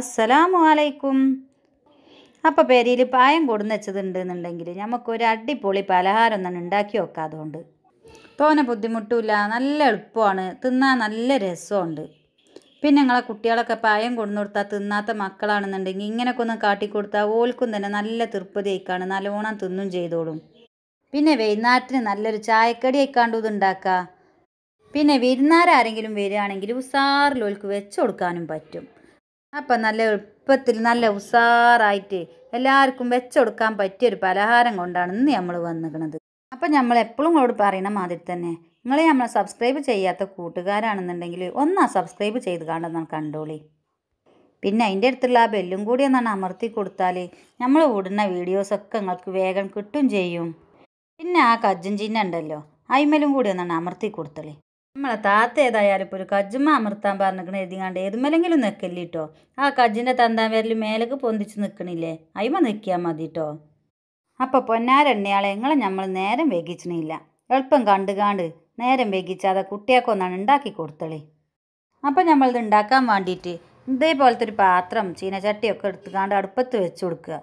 അസ്സലാമു അലൈക്കും അപ്പോൾ പേരിയിൽ പായം കൊടുന്ന് വെച്ചതുണ്ടെന്നുണ്ടെങ്കിൽ നമുക്കൊരു അടിപൊളി പലഹാരം ഒന്നും ഉണ്ടാക്കി വെക്കാം അതുകൊണ്ട് തോനെ ബുദ്ധിമുട്ടില്ല നല്ല എളുപ്പമാണ് തിന്നാൻ നല്ല രസമുണ്ട് പിന്നെ ഞങ്ങളെ കുട്ടികളൊക്കെ പായം കൊണ്ടു കൊടുത്താൽ തിന്നാത്ത മക്കളാണെന്നുണ്ടെങ്കിൽ ഇങ്ങനെയൊക്കെ ഒന്ന് കാട്ടിക്കൊടുത്താൽ ഓൽക്കും തന്നെ നല്ല തൃപ്തി ആയിക്കാണ് നല്ലോണം തിന്നും ചെയ്തോളും പിന്നെ വൈകുന്നേരത്തിന് നല്ലൊരു ചായക്കടി ആയിക്കാണ്ട് ഇത് പിന്നെ വിരുന്നാരാരെങ്കിലും വരികയാണെങ്കിൽ ഉസാറിൽ ഓൽക്ക് വെച്ചു കൊടുക്കാനും പറ്റും അപ്പം നല്ല എളുപ്പത്തിൽ നല്ല ഉഷാറായിട്ട് എല്ലാവർക്കും വെച്ചുകൊടുക്കാൻ പറ്റിയൊരു പലഹാരം കൊണ്ടാണ് ഇന്ന് നമ്മൾ വന്നിരിക്കുന്നത് അപ്പം നമ്മൾ എപ്പോഴും ഇങ്ങോട്ട് പറയണ മാതിരി തന്നെ നിങ്ങൾ നമ്മളെ സബ്സ്ക്രൈബ് ചെയ്യാത്ത കൂട്ടുകാരാണെന്നുണ്ടെങ്കിൽ ഒന്നാ സബ്സ്ക്രൈബ് ചെയ്ത് കാണുന്ന കണ്ടോളി പിന്നെ അതിൻ്റെ അടുത്തുള്ള ആ ബെല്ലും കൂടി എന്നാണ് അമർത്തി കൊടുത്താൽ നമ്മൾ ഓടുന്ന വീഡിയോസൊക്കെ നിങ്ങൾക്ക് വേഗം കിട്ടും ചെയ്യും പിന്നെ ആ കജ്ജൻ ചിഹ്നം ഉണ്ടല്ലോ അയിമലും കൂടി ഒന്നാണ് അമർത്തി കൊടുത്തളി നമ്മളെ താത്ത ഏതായാലും ഇപ്പോൾ ഒരു കജ്ജുമ അമർത്താൻ പറഞ്ഞിരിക്കണ എഴുതിങ്ങാണ്ട് ഏതുമല്ലെങ്കിലും നിൽക്കല്ലേ കേട്ടോ ആ കജ്ജിന്റെ തന്താൻ വരൽ മേലേക്ക് പൊന്തിച്ച് നിൽക്കണില്ലേ അയിമ നിൽക്കിയാൽ മതി കേട്ടോ പൊന്നാരണ്ണയാളെ നിങ്ങളെ നമ്മൾ നേരം വൈകിച്ചണില്ല എളുപ്പം കണ്ട് കാണ്ട് നേരം വൈകിച്ചാതെ കുട്ടിയാക്കൊന്നാണ് ഉണ്ടാക്കി കൊടുത്തളേ അപ്പോൾ നമ്മളിത് ഉണ്ടാക്കാൻ വേണ്ടിയിട്ട് ഇതേപോലത്തെ ഒരു പാത്രം ചീനച്ചട്ടിയൊക്കെ എടുത്തുകാണ്ട് അടുപ്പത്ത് വെച്ച് കൊടുക്കുക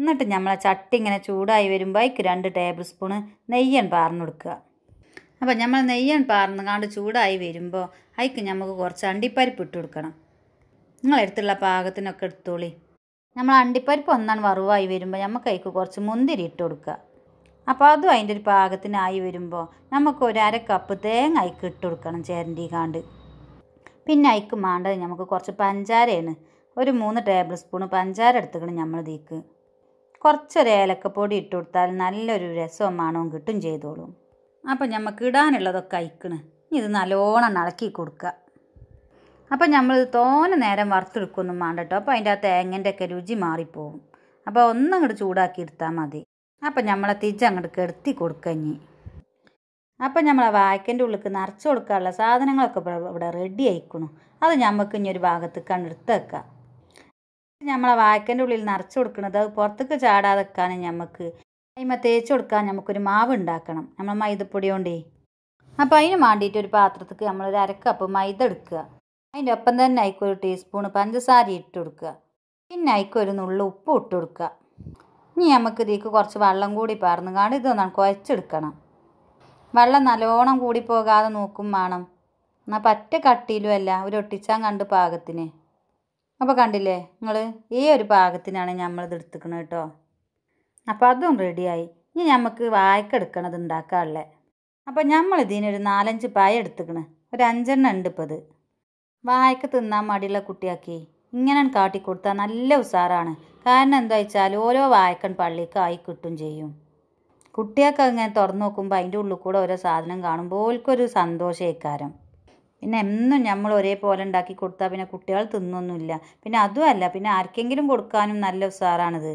എന്നിട്ട് നമ്മളെ ചട്ടി ഇങ്ങനെ ചൂടായി വരുമ്പോൾ അതിക്ക് രണ്ട് ടേബിൾ സ്പൂണ് നെയ്യൻ പാർന്നു കൊടുക്കുക അപ്പോൾ നമ്മൾ പാർന്ന് കാണ്ട് ചൂടായി വരുമ്പോൾ അതിക്ക് നമുക്ക് കുറച്ച് അണ്ടിപ്പരിപ്പ് ഇട്ട് കൊടുക്കണം നിങ്ങളെടുത്തുള്ള പാകത്തിനൊക്കെ എടുത്തോളി നമ്മൾ അണ്ടിപ്പരിപ്പ് ഒന്നാണ് വറുവായി വരുമ്പോൾ നമുക്ക് അതിക്ക് കുറച്ച് മുന്തിരി ഇട്ട് കൊടുക്കുക അപ്പോൾ അതും അതിൻ്റെ ഒരു പാകത്തിനായി വരുമ്പോൾ നമുക്ക് ഒരു അര കപ്പ് തേങ്ങ അതിക്ക് ഇട്ട് കൊടുക്കണം ചേരണ്ടി കാണ്ട് പിന്നെ അതിക്ക് മാണ്ടത് നമുക്ക് കുറച്ച് പഞ്ചാരയാണ് ഒരു മൂന്ന് ടേബിൾ സ്പൂൺ പഞ്ചാര എടുത്തുകൊണ്ട് നമ്മൾ തീക്ക് കുറച്ചൊരു ഏലക്കപ്പൊടി ഇട്ട് കൊടുത്താൽ നല്ലൊരു രസവും മണവും കിട്ടും ചെയ്തോളും അപ്പം നമുക്ക് ഇടാനുള്ളതൊക്കെ അയക്കണ് ഇത് നല്ലോണം ഇളക്കി കൊടുക്കുക അപ്പം നമ്മൾ തോന നേരം വറുത്തെടുക്കൊന്നും വേണ്ടട്ടോ അപ്പോൾ അതിൻ്റെ ആ തേങ്ങൻ്റെ ഒക്കെ രുചി മാറിപ്പോവും അപ്പോൾ ഒന്നങ്ങോട്ട് ചൂടാക്കി എടുത്താൽ മതി അപ്പം നമ്മളെ തിരിച്ച് അങ്ങോട്ട് കെടുത്തി കൊടുക്കഞ്ഞി അപ്പം നമ്മളെ വായ്ക്കൻ്റെ ഉള്ളിൽ നിറച്ച് കൊടുക്കാനുള്ള സാധനങ്ങളൊക്കെ ഇവിടെ റെഡി ആയിക്കണു അത് നമുക്ക് ഇനി ഒരു ഭാഗത്ത് കണ്ടെടുത്ത് വെക്കാം നമ്മളെ വായ്ക്കൻ്റെ ഉള്ളിൽ നിറച്ച് കൊടുക്കുന്നത് അത് പുറത്തേക്ക് ചാടാതെ വെക്കാനും നമുക്ക് അതിമ തേച്ച് കൊടുക്കാൻ നമുക്കൊരു മാവ് ഉണ്ടാക്കണം നമ്മൾ മൈദപ്പൊടി കൊണ്ടേ അപ്പോൾ അതിന് വേണ്ടിയിട്ട് ഒരു പാത്രത്തേക്ക് നമ്മളൊരു അരക്കപ്പ് മൈദ എടുക്കുക അതിൻ്റെ ഒപ്പം തന്നെ അയക്കൊരു ടീസ്പൂൺ പഞ്ചസാര ഇട്ട് കൊടുക്കുക പിന്നെ അയക്കൊരു ഒരു നുള്ളു ഉപ്പ് ഇട്ട് കൊടുക്കുക ഇനി നമുക്ക് ഇതിലേക്ക് കുറച്ച് വെള്ളം കൂടി പാർന്നു കാണും നമുക്ക് കുഴച്ചെടുക്കണം വെള്ളം നല്ലോണം കൂടി പോകാതെ നോക്കും വേണം എന്നാൽ പറ്റ കട്ടിയിലുമല്ല ഒരു ഒട്ടിച്ചാൻ കണ്ട് പാകത്തിന് അപ്പോൾ കണ്ടില്ലേ നിങ്ങൾ ഈ ഒരു പാകത്തിനാണ് നമ്മളിത് എടുത്തുക്കണത് കേട്ടോ അപ്പോൾ അതും റെഡിയായി ഇനി നമുക്ക് വായക്കെടുക്കണത് ഉണ്ടാക്കാനുള്ളത് അപ്പോൾ നമ്മൾ ഇതിനൊരു നാലഞ്ച് പായ എടുത്തുക്കണ് ഒരു അഞ്ചെണ്ണം ഉണ്ട് ഇപ്പോൾ അത് വായക്ക തിന്നാൻ മടിയുള്ള കുട്ടിയാക്കി ഇങ്ങനെ കാട്ടി കൊടുത്താൽ നല്ല ഉസാറാണ് കാരണം എന്താ വെച്ചാൽ ഓരോ വായ്ക്കൺ പള്ളിക്ക് ആയി കിട്ടും ചെയ്യും കുട്ടികൾക്ക് ഇങ്ങനെ തുറന്നു നോക്കുമ്പോൾ അതിൻ്റെ ഉള്ളിൽ കൂടെ ഓരോ സാധനം കാണുമ്പോൾ ഓൽക്കൊരു സന്തോഷേക്കാരം പിന്നെ എന്നും നമ്മൾ ഒരേപോലെ ഉണ്ടാക്കി കൊടുത്താൽ പിന്നെ കുട്ടികൾ തിന്നൊന്നുമില്ല പിന്നെ അതുമല്ല പിന്നെ ആർക്കെങ്കിലും കൊടുക്കാനും നല്ല ഉസാറാണിത്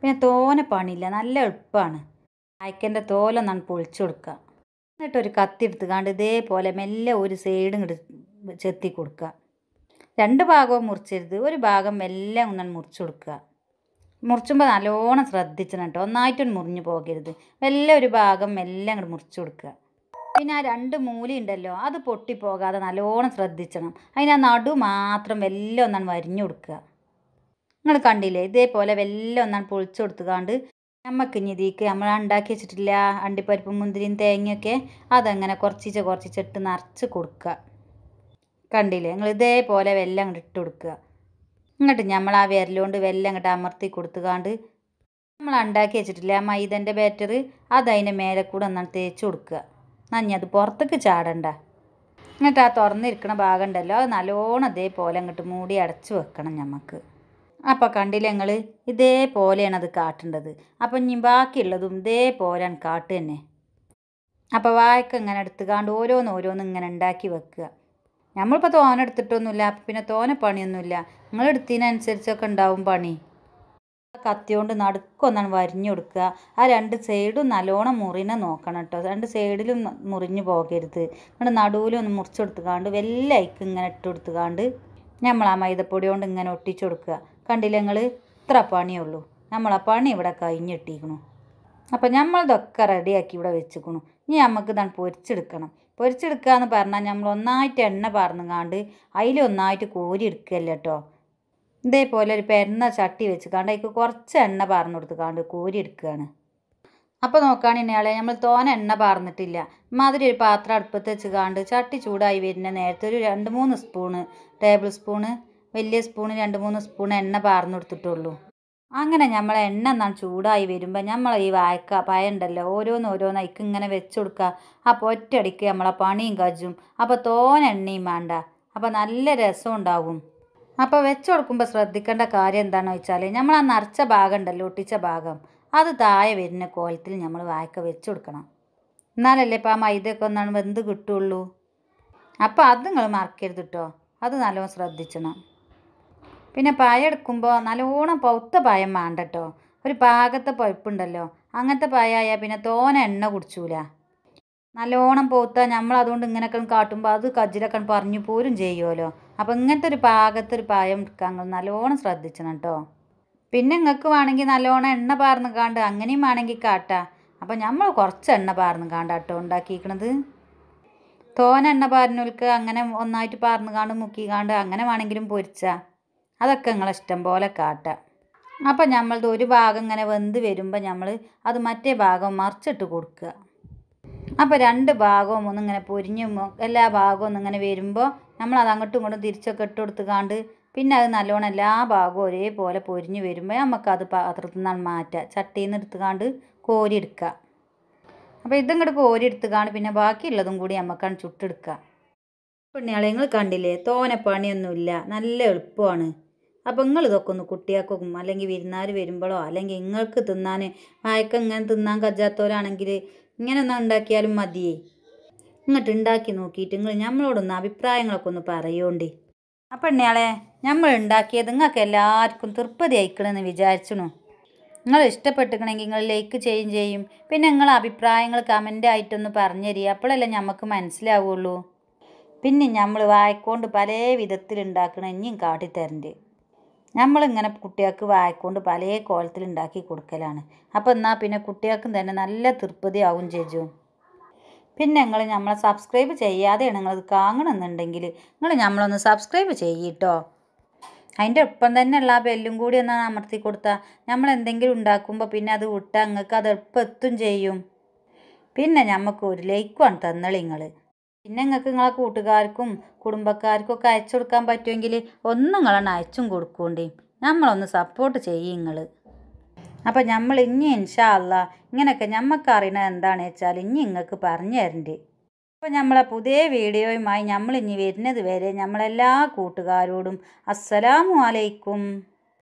പിന്നെ തോനെ പണിയില്ല നല്ല എളുപ്പമാണ് അയക്കൻ്റെ തോലൊന്നാണ് പൊളിച്ചു കൊടുക്കുക എന്നിട്ട് ഒരു കത്തി എടുത്തുകാണ്ട് ഇതേപോലെ മെല്ലെ ഒരു സൈഡും ഇങ്ങോട്ട് ചെത്തി കൊടുക്കുക രണ്ട് ഭാഗവും മുറിച്ചരുത് ഒരു ഭാഗം മെല്ലെ ഒന്നാണ് മുറിച്ചു കൊടുക്കുക മുറിച്ചുമ്പോൾ നല്ലോണം ശ്രദ്ധിച്ചണം കേട്ടോ ഒന്നായിട്ടൊന്നും മുറിഞ്ഞു പോകരുത് മെല്ലെ ഒരു ഭാഗം മെല്ലെ അങ്ങോട്ട് മുറിച്ചു കൊടുക്കുക പിന്നെ ആ രണ്ട് ഉണ്ടല്ലോ അത് പൊട്ടിപ്പോകാതെ നല്ലോണം ശ്രദ്ധിച്ചണം അതിന് ആ നടു മാത്രം മെല്ലെ ഒന്നാണ് വരിഞ്ഞു കൊടുക്കുക നിങ്ങൾ കണ്ടില്ലേ ഇതേപോലെ വെല്ലം ഒന്നാണ് പൊളിച്ചു കൊടുത്തുകാണ്ട് നമുക്ക് ഇനി ഇതിക്ക് നമ്മൾ ഉണ്ടാക്കി വെച്ചിട്ടില്ല അണ്ടിപ്പരിപ്പും മുന്തിരിയും തേങ്ങയൊക്കെ അതങ്ങനെ കുറച്ചിച്ച് കുറച്ചിച്ചിട്ട് നിറച്ച് കൊടുക്കുക കണ്ടില്ലേ നിങ്ങൾ ഇതേപോലെ വെല്ലം അങ്ങോട്ട് ഇട്ട് കൊടുക്കുക എന്നിട്ട് നമ്മൾ ആ വിരലുകൊണ്ട് വെല്ലം അങ്ങോട്ട് അമർത്തി കൊടുത്തുകാണ്ട് നമ്മൾ ഉണ്ടാക്കി വെച്ചിട്ടില്ല ആ മൈദൻ്റെ ബാറ്റർ അതതിൻ്റെ മേലെ കൂടെ ഒന്നാണ് തേച്ച് കൊടുക്കുക നഞ്ഞി അത് പുറത്തേക്ക് ചാടണ്ട എന്നിട്ട് ആ തുറന്നിരിക്കുന്ന ഭാഗം ഉണ്ടല്ലോ അത് നല്ലോണം ഇതേപോലെ അങ്ങോട്ട് മൂടി അടച്ച് വെക്കണം നമുക്ക് അപ്പോൾ കണ്ടില്ലേ ഞങ്ങൾ ഇതേപോലെയാണ് അത് കാട്ടേണ്ടത് അപ്പം ഇനി ബാക്കിയുള്ളതും ഇതേപോലെയാണ് കാട്ട് തന്നെ അപ്പോൾ വായ്ക്ക ഇങ്ങനെ എടുത്തുകാണ്ട് ഓരോന്ന് ഓരോന്ന് ഇങ്ങനെ ഉണ്ടാക്കി വെക്കുക നമ്മളിപ്പോൾ തോന എടുത്തിട്ടൊന്നുമില്ല പിന്നെ തോന പണിയൊന്നുമില്ല നിങ്ങൾ എടുത്തതിനനുസരിച്ചൊക്കെ ഉണ്ടാവും പണി കത്തിയോണ്ട് നടുക്കൊന്നാണ് വരിഞ്ഞു കൊടുക്കുക ആ രണ്ട് സൈഡും നല്ലോണം മുറിനെ നോക്കണം കേട്ടോ രണ്ട് സൈഡിലും മുറിഞ്ഞു പോകരുത് നമ്മുടെ നടുവിലും ഒന്ന് മുറിച്ചെടുത്തുകാണ്ട് വെല്ലയ്ക്ക് ഇങ്ങനെ ഇട്ട് കൊടുത്തുകാണ്ട് നമ്മൾ ആ മൈദപ്പൊടി കൊണ്ട് ഇങ്ങനെ ഒട്ടിച്ചു കൊടുക്കുക കണ്ടില്ലേ നിങ്ങൾ ഇത്ര പണിയേ ഉള്ളൂ നമ്മളെ പണി ഇവിടെ കഴിഞ്ഞിട്ടിരിക്കണു അപ്പോൾ നമ്മളിതൊക്കെ റെഡിയാക്കി ഇവിടെ വെച്ചിക്കണു ഇനി നമുക്ക് ഇതാണ് പൊരിച്ചെടുക്കണം പൊരിച്ചെടുക്കുക എന്ന് പറഞ്ഞാൽ നമ്മൾ ഒന്നായിട്ട് എണ്ണ പറന്നുകാണ്ട് അതിലൊന്നായിട്ട് കോരി എടുക്കുകയല്ല കേട്ടോ ഇതേപോലെ ഒരു പെരുന്ന ചട്ടി വെച്ച് കാണ്ട് അതിക്ക് കുറച്ച് എണ്ണ പറഞ്ഞു കാണ്ട് കോരി എടുക്കുകയാണ് അപ്പോൾ നോക്കുകയാണ് ഇന്നയാളെ നമ്മൾ തോന എണ്ണ പാർന്നിട്ടില്ല മാതിരി ഒരു പാത്രം അടുപ്പത്ത് വെച്ച് കാണ്ട് ചട്ടി ചൂടായി വരുന്ന നേരത്തെ ഒരു രണ്ട് മൂന്ന് സ്പൂണ് ടേബിൾ സ്പൂണ് വലിയ സ്പൂണ് രണ്ട് മൂന്ന് സ്പൂൺ എണ്ണ പാർന്നു കൊടുത്തിട്ടുള്ളൂ അങ്ങനെ നമ്മൾ എണ്ണ എന്നാൽ ചൂടായി വരുമ്പോൾ നമ്മൾ ഈ വായക്ക ഉണ്ടല്ലോ ഓരോന്ന് ഓരോന്നായിക്ക് ഇങ്ങനെ വെച്ച് കൊടുക്കുക അപ്പോൾ ഒറ്റയടിക്ക് നമ്മളെ പണിയും കജും അപ്പോൾ തോന എണ്ണയും വേണ്ട അപ്പോൾ നല്ല രസം ഉണ്ടാകും അപ്പോൾ വെച്ച് കൊടുക്കുമ്പോൾ ശ്രദ്ധിക്കേണ്ട കാര്യം എന്താണെന്ന് വെച്ചാൽ നമ്മൾ ആ നിറച്ച ഭാഗം ഉണ്ടല്ലോ ഒട്ടിച്ച ഭാഗം അത് താഴെ വരുന്ന കോലത്തിൽ നമ്മൾ വായക്ക വെച്ച് കൊടുക്കണം എന്നാലല്ലേ ഇപ്പോൾ ആ മൈദയൊക്കെ ഒന്നാണ് എന്ത് കിട്ടുള്ളൂ അപ്പോൾ അത് നിങ്ങൾ മറക്കരുത് കേട്ടോ അത് നല്ലോണം ശ്രദ്ധിച്ചണം പിന്നെ പായ എടുക്കുമ്പോൾ നല്ലോണം പൗത്ത പായം വേണ്ട കേട്ടോ ഒരു പാകത്തെ പഴുപ്പുണ്ടല്ലോ അങ്ങനത്തെ പായ ആയാൽ പിന്നെ തോന എണ്ണ കുടിച്ചൂല നല്ലോണം പൗത്ത നമ്മൾ അതുകൊണ്ട് ഇങ്ങനെയൊക്കെ കാട്ടുമ്പോൾ അത് കജിലൊക്കെ പറഞ്ഞു പോരും ചെയ്യുമല്ലോ അപ്പോൾ ഇങ്ങനത്തെ ഒരു പാകത്തൊരു പായം എടുക്കാൻ നല്ലോണം ശ്രദ്ധിച്ചണം കേട്ടോ പിന്നെ നിങ്ങൾക്ക് വേണമെങ്കിൽ നല്ലോണം എണ്ണ പാർന്ന് കാണ്ട് അങ്ങനെയും വേണമെങ്കിൽ കാട്ടാ അപ്പോൾ നമ്മൾ കുറച്ച് എണ്ണ പാർന്ന് കാണ്ട കേട്ടോ ഉണ്ടാക്കിയിരിക്കണത് തോൻ എണ്ണ പാർന്നുൽക്ക് അങ്ങനെ ഒന്നായിട്ട് പാർന്ന് കാണ്ട് മുക്കി കാണ്ട് അങ്ങനെ വേണമെങ്കിലും പൊരിച്ചാ അതൊക്കെ നിങ്ങളെ ഇഷ്ടം പോലെ കാട്ട അപ്പോൾ നമ്മളത് ഒരു ഭാഗം ഇങ്ങനെ വെന്ത് വരുമ്പോൾ നമ്മൾ അത് മറ്റേ ഭാഗം മറിച്ചിട്ട് കൊടുക്കുക അപ്പോൾ രണ്ട് ഭാഗവും ഒന്നിങ്ങനെ പൊരിഞ്ഞ് എല്ലാ ഭാഗവും ഒന്നിങ്ങനെ വരുമ്പോൾ നമ്മൾ അങ്ങോട്ടും ഇങ്ങോട്ടും തിരിച്ചൊക്കെ ഇട്ട് കാണ്ട് പിന്നെ അത് നല്ലോണം എല്ലാ ഭാഗവും ഒരേപോലെ പൊരിഞ്ഞ് വരുമ്പോൾ നമുക്കത് പാത്രത്തിൽ നിന്നാണ് മാറ്റുക ചട്ടിയിൽ നിന്ന് എടുത്തുകൊണ്ട് കോരി എടുക്കുക അപ്പോൾ ഇതും കൂടെ കോരി എടുത്തുകാണ് പിന്നെ ബാക്കിയുള്ളതും കൂടി നമുക്കാണ് ചുട്ടെടുക്കുക പെണ്ണിയാളെ നിങ്ങൾ കണ്ടില്ലേ തോനപ്പണിയൊന്നുമില്ല പണിയൊന്നുമില്ല നല്ല എളുപ്പമാണ് അപ്പോൾ നിങ്ങൾ ഇതൊക്കെ ഒന്ന് കുട്ടിയാക്കും അല്ലെങ്കിൽ വിരുന്നാർ വരുമ്പോഴോ അല്ലെങ്കിൽ നിങ്ങൾക്ക് തിന്നാൻ മയക്കം ഇങ്ങനെ തിന്നാൻ കജാത്തവരാണെങ്കിൽ ഇങ്ങനെ ഒന്നും ഉണ്ടാക്കിയാലും മതിയേ ഇങ്ങോട്ട് ഉണ്ടാക്കി നോക്കിയിട്ട് നിങ്ങൾ നമ്മളോടൊന്ന് അഭിപ്രായങ്ങളൊക്കെ ഒന്ന് പറയുകയുണ്ടേ അപ്പം എണ്ണയാളെ നമ്മൾ ഉണ്ടാക്കിയത് നിങ്ങൾക്ക് എല്ലാവർക്കും തൃപ്തി അയക്കണമെന്ന് വിചാരിച്ചണു നിങ്ങൾ ഇഷ്ടപ്പെട്ടിക്കണമെങ്കിൽ നിങ്ങൾ ലൈക്ക് ചെയ്യുകയും ചെയ്യും പിന്നെ നിങ്ങൾ അഭിപ്രായങ്ങൾ ആയിട്ടൊന്ന് പറഞ്ഞു തരിക അപ്പോഴല്ലേ നമുക്ക് മനസ്സിലാവുള്ളൂ പിന്നെ നമ്മൾ വായിക്കൊണ്ട് പല വിധത്തിൽ ഉണ്ടാക്കണ ഇനിയും കാട്ടിത്തരണ്ട് നമ്മളിങ്ങനെ കുട്ടികൾക്ക് വായിക്കൊണ്ട് പല കോലത്തിൽ ഉണ്ടാക്കി കൊടുക്കലാണ് അപ്പോൾ എന്നാൽ പിന്നെ കുട്ടികൾക്കും തന്നെ നല്ല തൃപ്തിയാവും ചേച്ചു പിന്നെ നിങ്ങൾ നമ്മളെ സബ്സ്ക്രൈബ് ചെയ്യാതെയാണ് നിങ്ങളത് കാണണമെന്നുണ്ടെങ്കിൽ നിങ്ങൾ നമ്മളൊന്ന് സബ്സ്ക്രൈബ് ചെയ്യട്ടോ അതിൻ്റെ ഒപ്പം തന്നെ ഉള്ള ആ ബെല്ലും കൂടി ഒന്ന് അമർത്തി കൊടുത്താൽ നമ്മൾ എന്തെങ്കിലും ഉണ്ടാക്കുമ്പോൾ പിന്നെ അത് വിട്ടാൽ നിങ്ങൾക്ക് അത് എളുപ്പം എത്തും ചെയ്യും പിന്നെ നമുക്ക് ഒരു ലൈക്കുമാണ് തന്നളി നിങ്ങൾ പിന്നെ നിങ്ങൾക്ക് നിങ്ങളെ കൂട്ടുകാർക്കും കുടുംബക്കാർക്കും ഒക്കെ അയച്ചു കൊടുക്കാൻ പറ്റുമെങ്കിൽ ഒന്ന് നിങ്ങളാണ് അയച്ചും കൊടുക്കുകയും നമ്മളൊന്ന് സപ്പോർട്ട് ചെയ്യും നിങ്ങൾ അപ്പോൾ നമ്മൾ ഇനി ഇൻഷാ അല്ല ഇങ്ങനെയൊക്കെ നമുക്ക് അറിയണത് എന്താണെന്ന് വെച്ചാൽ ഇനി നിങ്ങൾക്ക് പറഞ്ഞു തരണ്ടി അപ്പോൾ നമ്മളെ പുതിയ വീഡിയോയുമായി നമ്മൾ ഇനി വരുന്നത് വരെ നമ്മളെല്ലാ കൂട്ടുകാരോടും അസ്സലാമു അലൈക്കും